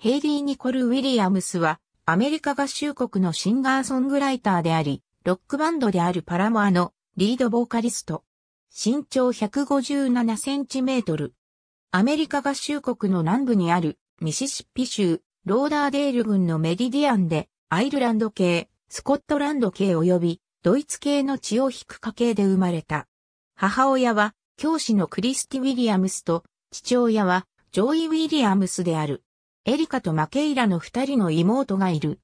ヘイリー・ニコル・ウィリアムスは、アメリカ合衆国のシンガーソングライターであり、ロックバンドであるパラモアのリードボーカリスト。身長157センチメートル。アメリカ合衆国の南部にあるミシシッピ州ローダーデール郡のメディディアンでアイルランド系、スコットランド系及びドイツ系の血を引く家系で生まれた。母親は教師のクリスティ・ウィリアムスと父親はジョイ・ウィリアムスである。エリカとマケイラの二人の妹がいる。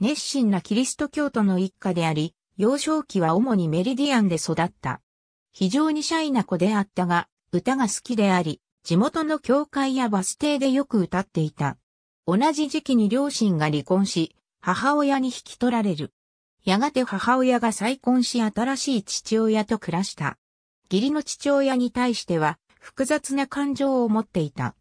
熱心なキリスト教徒の一家であり、幼少期は主にメリディアンで育った。非常にシャイな子であったが、歌が好きであり、地元の教会やバス停でよく歌っていた。同じ時期に両親が離婚し、母親に引き取られる。やがて母親が再婚し新しい父親と暮らした。義理の父親に対しては複雑な感情を持っていた。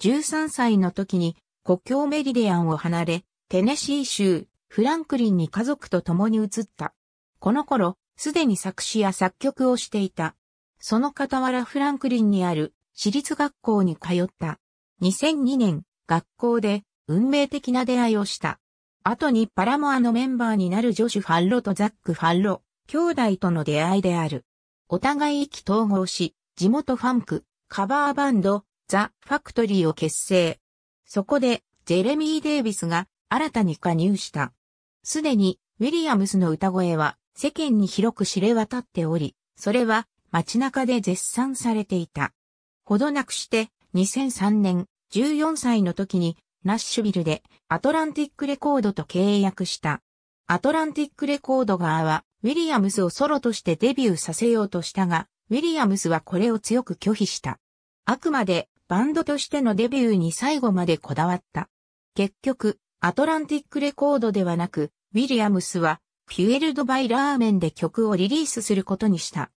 13歳の時に国境メリディアンを離れ、テネシー州、フランクリンに家族と共に移った。この頃、すでに作詞や作曲をしていた。その傍らフランクリンにある私立学校に通った。2002年、学校で運命的な出会いをした。後にパラモアのメンバーになるジョシュ・ファンロとザック・ファンロ、兄弟との出会いである。お互い意気統合し、地元ファンク、カバーバンド、ザ・ファクトリーを結成。そこで、ジェレミー・デイビスが新たに加入した。すでに、ウィリアムスの歌声は世間に広く知れ渡っており、それは街中で絶賛されていた。ほどなくして2003年14歳の時にナッシュビルでアトランティックレコードと契約した。アトランティックレコード側はウィリアムスをソロとしてデビューさせようとしたが、ウィリアムスはこれを強く拒否した。あくまでバンドとしてのデビューに最後までこだわった。結局、アトランティックレコードではなく、ウィリアムスは、フュエルドバイラーメンで曲をリリースすることにした。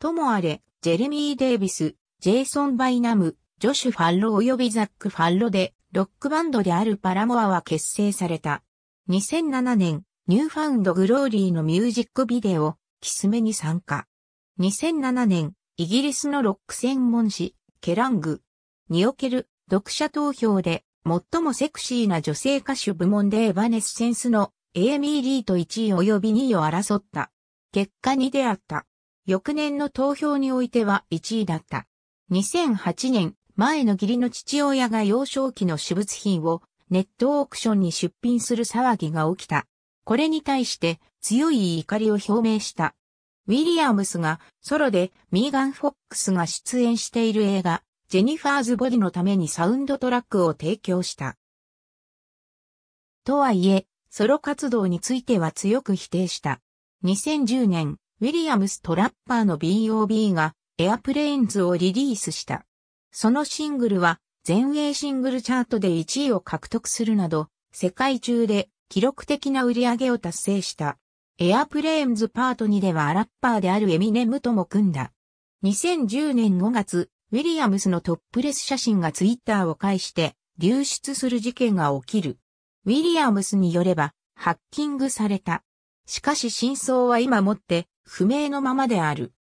ともあれ、ジェレミー・デイビス、ジェイソン・バイナム、ジョシュ・ファッロー及びザック・ファッロで、ロックバンドであるパラモアは結成された。2007年、ニューファウンド・グローリーのミュージックビデオ、キスメに参加。2007年、イギリスのロック専門誌、ケラング、における読者投票で最もセクシーな女性歌手部門でエヴァネッセンスのエーミー・リーと1位及び2位を争った結果に出会った。翌年の投票においては1位だった。2008年、前の義理の父親が幼少期の私物品をネットオークションに出品する騒ぎが起きた。これに対して強い怒りを表明した。ウィリアムスがソロでミーガン・フォックスが出演している映画ジェニファーズ・ボディのためにサウンドトラックを提供した。とはいえ、ソロ活動については強く否定した。2010年、ウィリアムス・トラッパーの B.O.B. がエアプレーンズをリリースした。そのシングルは全英シングルチャートで1位を獲得するなど、世界中で記録的な売り上げを達成した。エアプレーンズパート2ではラッパーであるエミネムとも組んだ。2010年5月、ウィリアムスのトップレス写真がツイッターを介して流出する事件が起きる。ウィリアムスによれば、ハッキングされた。しかし真相は今もって不明のままである。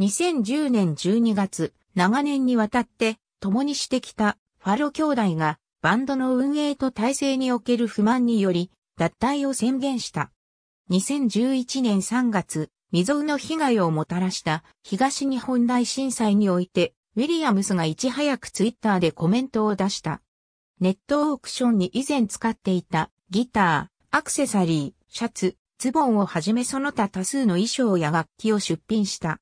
2010年12月、長年にわたって共にしてきたファロ兄弟がバンドの運営と体制における不満により脱退を宣言した。2011年3月、未曾有の被害をもたらした東日本大震災においてウィリアムスがいち早くツイッターでコメントを出した。ネットオークションに以前使っていたギター、アクセサリー、シャツ、ズボンをはじめその他多数の衣装や楽器を出品した。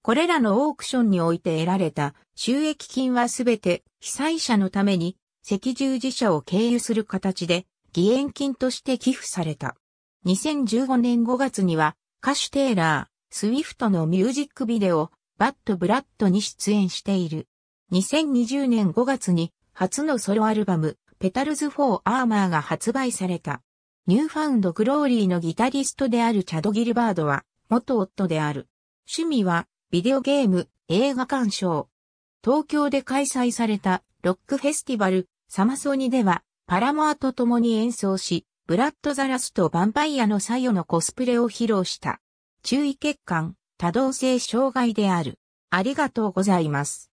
これらのオークションにおいて得られた収益金はすべて被災者のために赤十字社を経由する形で義援金として寄付された。2015年5月には歌手テイラー、スウィフトのミュージックビデオ、バッド・ブラッドに出演している。2020年5月に初のソロアルバム、ペタルズ・フォー・アーマーが発売された。ニューファウンド・グローリーのギタリストであるチャド・ギルバードは、元夫である。趣味は、ビデオゲーム、映画鑑賞。東京で開催されたロックフェスティバル、サマソニでは、パラモアと共に演奏し、ブラッド・ザ・ラスとヴァンパイアのサヨのコスプレを披露した。注意欠陥、多動性障害である。ありがとうございます。